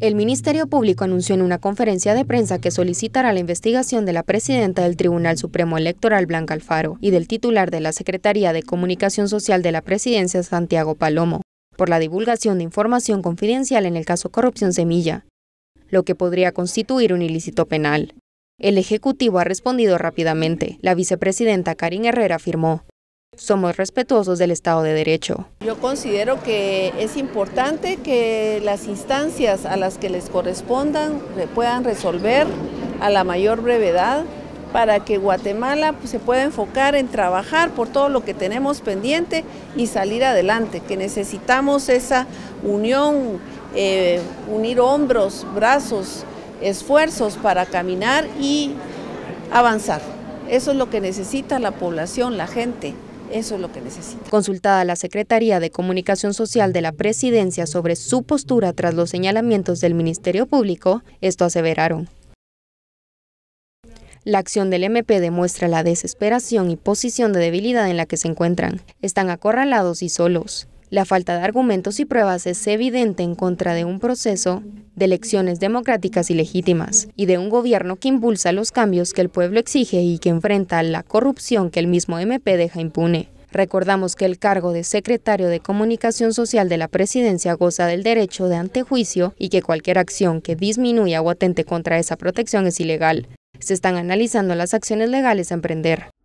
El Ministerio Público anunció en una conferencia de prensa que solicitará la investigación de la presidenta del Tribunal Supremo Electoral, Blanca Alfaro, y del titular de la Secretaría de Comunicación Social de la Presidencia, Santiago Palomo, por la divulgación de información confidencial en el caso Corrupción Semilla, lo que podría constituir un ilícito penal. El Ejecutivo ha respondido rápidamente. La vicepresidenta Karin Herrera afirmó, somos respetuosos del Estado de Derecho. Yo considero que es importante que las instancias a las que les correspondan puedan resolver a la mayor brevedad para que Guatemala pues, se pueda enfocar en trabajar por todo lo que tenemos pendiente y salir adelante, que necesitamos esa unión, eh, unir hombros, brazos, esfuerzos para caminar y avanzar. Eso es lo que necesita la población, la gente. Eso es lo que necesita. Consultada la Secretaría de Comunicación Social de la Presidencia sobre su postura tras los señalamientos del Ministerio Público, esto aseveraron. La acción del MP demuestra la desesperación y posición de debilidad en la que se encuentran. Están acorralados y solos. La falta de argumentos y pruebas es evidente en contra de un proceso de elecciones democráticas y legítimas, y de un gobierno que impulsa los cambios que el pueblo exige y que enfrenta la corrupción que el mismo MP deja impune. Recordamos que el cargo de secretario de Comunicación Social de la Presidencia goza del derecho de antejuicio y que cualquier acción que disminuya o atente contra esa protección es ilegal. Se están analizando las acciones legales a emprender.